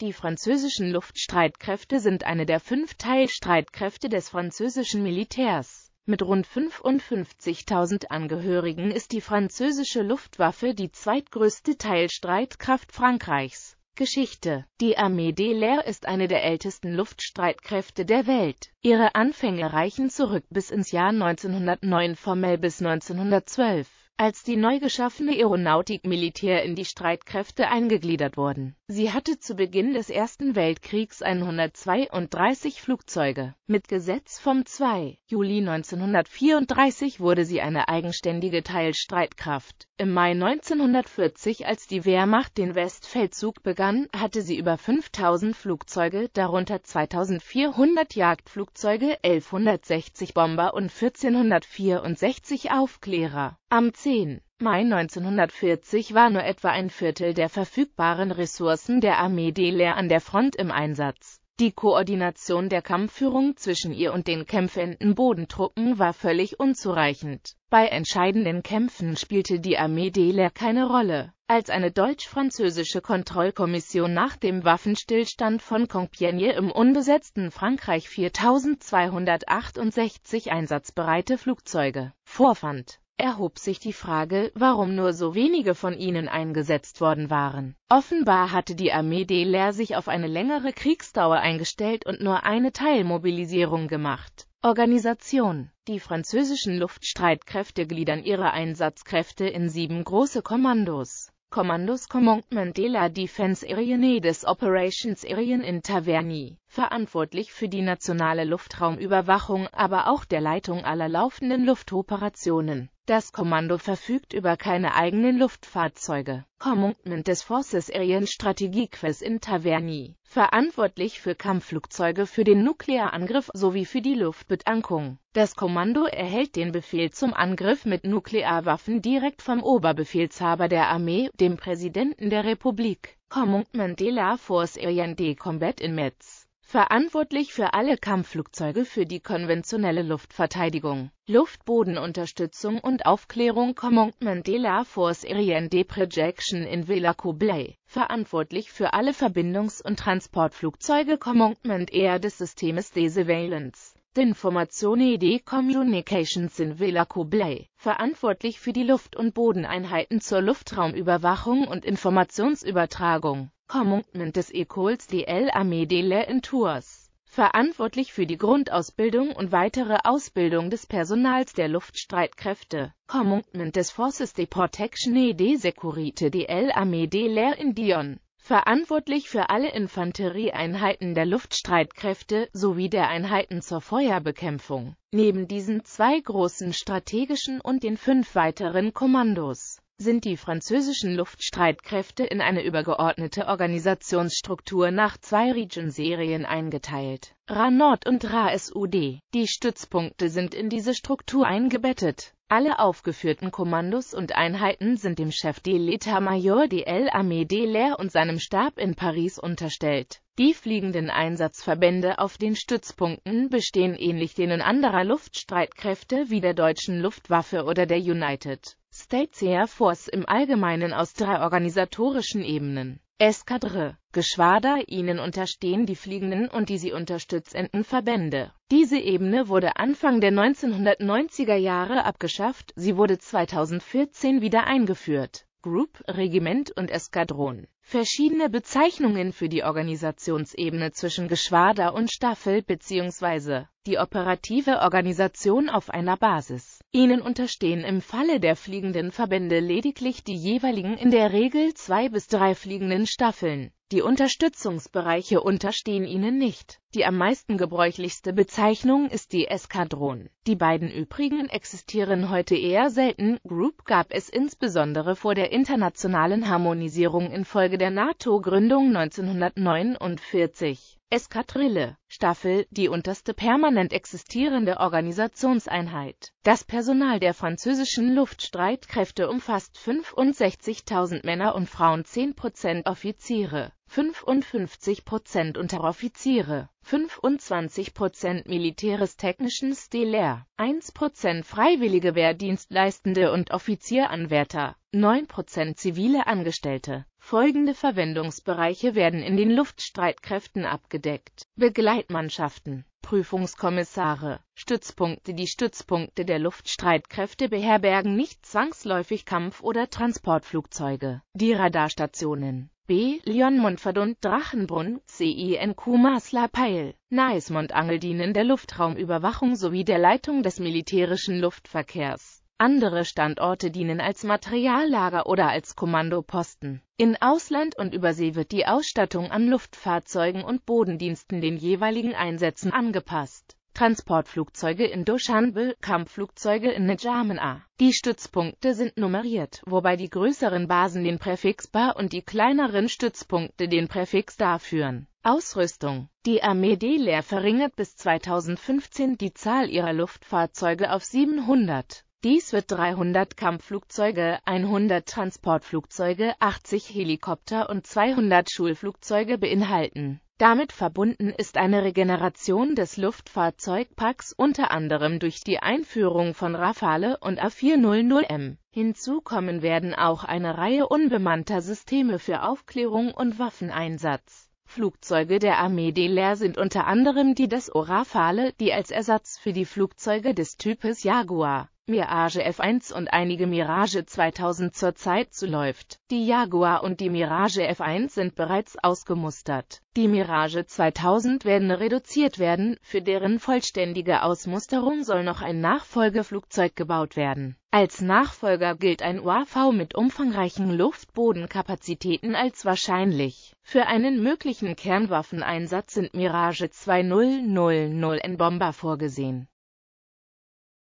Die französischen Luftstreitkräfte sind eine der fünf Teilstreitkräfte des französischen Militärs. Mit rund 55.000 Angehörigen ist die französische Luftwaffe die zweitgrößte Teilstreitkraft Frankreichs. Geschichte Die Armée de l'Air ist eine der ältesten Luftstreitkräfte der Welt. Ihre Anfänge reichen zurück bis ins Jahr 1909 formell bis 1912 als die neu geschaffene Aeronautik Militär in die Streitkräfte eingegliedert wurden. Sie hatte zu Beginn des Ersten Weltkriegs 132 Flugzeuge. Mit Gesetz vom 2. Juli 1934 wurde sie eine eigenständige Teilstreitkraft. Im Mai 1940, als die Wehrmacht den Westfeldzug begann, hatte sie über 5000 Flugzeuge, darunter 2400 Jagdflugzeuge, 1160 Bomber und 1464 Aufklärer. Am 10. Mai 1940 war nur etwa ein Viertel der verfügbaren Ressourcen der Armee Delers an der Front im Einsatz. Die Koordination der Kampfführung zwischen ihr und den kämpfenden Bodentruppen war völlig unzureichend. Bei entscheidenden Kämpfen spielte die Armee Delers keine Rolle. Als eine deutsch-französische Kontrollkommission nach dem Waffenstillstand von Compiègne im unbesetzten Frankreich 4268 einsatzbereite Flugzeuge vorfand, erhob sich die Frage, warum nur so wenige von ihnen eingesetzt worden waren. Offenbar hatte die Armee Daler sich auf eine längere Kriegsdauer eingestellt und nur eine Teilmobilisierung gemacht. Organisation Die französischen Luftstreitkräfte gliedern ihre Einsatzkräfte in sieben große Kommandos. Kommandos Commandement de la Defense Aérienne des Operations Aérien in Taverny, verantwortlich für die nationale Luftraumüberwachung, aber auch der Leitung aller laufenden Luftoperationen. Das Kommando verfügt über keine eigenen Luftfahrzeuge. Commandment des Forces Aérien Strategiequest in Taverny, verantwortlich für Kampfflugzeuge für den Nuklearangriff sowie für die Luftbetankung. Das Kommando erhält den Befehl zum Angriff mit Nuklearwaffen direkt vom Oberbefehlshaber der Armee, dem Präsidenten der Republik, Commandement de la Force Aérienne de Combat in Metz verantwortlich für alle Kampfflugzeuge für die konventionelle Luftverteidigung, Luftbodenunterstützung und Aufklärung Commandement de la Force Aérienne de Projection in Villa Coblai, verantwortlich für alle Verbindungs- und Transportflugzeuge Commandement Air des Systems de Surveillance. D'Informatione de Communications in Villa Coblai, verantwortlich für die Luft- und Bodeneinheiten zur Luftraumüberwachung und Informationsübertragung. Commandment des Écoles de l'Armée de l'air in Tours, verantwortlich für die Grundausbildung und weitere Ausbildung des Personals der Luftstreitkräfte, Commandment des Forces de Protection et de Sécurité de l'Armée de l'air in Dion, verantwortlich für alle Infanterieeinheiten der Luftstreitkräfte sowie der Einheiten zur Feuerbekämpfung, neben diesen zwei großen strategischen und den fünf weiteren Kommandos sind die französischen Luftstreitkräfte in eine übergeordnete Organisationsstruktur nach zwei Region-Serien eingeteilt. RA Nord und RA SUD. Die Stützpunkte sind in diese Struktur eingebettet. Alle aufgeführten Kommandos und Einheiten sind dem Chef de l'État Major de l'Armée de l'Air und seinem Stab in Paris unterstellt. Die fliegenden Einsatzverbände auf den Stützpunkten bestehen ähnlich denen anderer Luftstreitkräfte wie der deutschen Luftwaffe oder der United States Air Force im Allgemeinen aus drei organisatorischen Ebenen. Eskadre, Geschwader, ihnen unterstehen die fliegenden und die sie unterstützenden Verbände. Diese Ebene wurde Anfang der 1990er Jahre abgeschafft, sie wurde 2014 wieder eingeführt. Group, Regiment und Eskadron. Verschiedene Bezeichnungen für die Organisationsebene zwischen Geschwader und Staffel bzw. die operative Organisation auf einer Basis. Ihnen unterstehen im Falle der fliegenden Verbände lediglich die jeweiligen in der Regel zwei bis drei fliegenden Staffeln. Die Unterstützungsbereiche unterstehen ihnen nicht. Die am meisten gebräuchlichste Bezeichnung ist die Eskadron die beiden übrigen existieren heute eher selten. Group gab es insbesondere vor der internationalen Harmonisierung infolge der NATO-Gründung 1949. Eskadrille, Staffel, die unterste permanent existierende Organisationseinheit. Das Personal der französischen Luftstreitkräfte umfasst 65.000 Männer und Frauen, 10 Offiziere 55 Unteroffiziere, 25 Prozent militärisch-technischen Stilär, 1 freiwillige Wehrdienstleistende und Offizieranwärter, 9 zivile Angestellte. Folgende Verwendungsbereiche werden in den Luftstreitkräften abgedeckt. Begleitmannschaften Prüfungskommissare, Stützpunkte Die Stützpunkte der Luftstreitkräfte beherbergen nicht zwangsläufig Kampf- oder Transportflugzeuge. Die Radarstationen B. Lyon Mundverdund Drachenbrunn, CINQ Masla Peil, Naismont Angel dienen der Luftraumüberwachung sowie der Leitung des militärischen Luftverkehrs. Andere Standorte dienen als Materiallager oder als Kommandoposten. In Ausland und Übersee wird die Ausstattung an Luftfahrzeugen und Bodendiensten den jeweiligen Einsätzen angepasst Transportflugzeuge in Dushanbe, Kampfflugzeuge in N'Djamena. Die Stützpunkte sind nummeriert, wobei die größeren Basen den Präfix Ba und die kleineren Stützpunkte den Präfix Da führen. Ausrüstung Die Armee D-Lehr verringert bis 2015 die Zahl ihrer Luftfahrzeuge auf 700. Dies wird 300 Kampfflugzeuge, 100 Transportflugzeuge, 80 Helikopter und 200 Schulflugzeuge beinhalten. Damit verbunden ist eine Regeneration des Luftfahrzeugparks unter anderem durch die Einführung von Rafale und A400M. Hinzu kommen werden auch eine Reihe unbemannter Systeme für Aufklärung und Waffeneinsatz. Flugzeuge der Armee DLR sind unter anderem die des Orafale, die als Ersatz für die Flugzeuge des Types Jaguar Mirage F1 und einige Mirage 2000 zurzeit zu läuft. Die Jaguar und die Mirage F1 sind bereits ausgemustert. Die Mirage 2000 werden reduziert werden, für deren vollständige Ausmusterung soll noch ein Nachfolgeflugzeug gebaut werden. Als Nachfolger gilt ein UAV mit umfangreichen Luftbodenkapazitäten als wahrscheinlich. Für einen möglichen Kernwaffeneinsatz sind Mirage 2000N Bomber vorgesehen.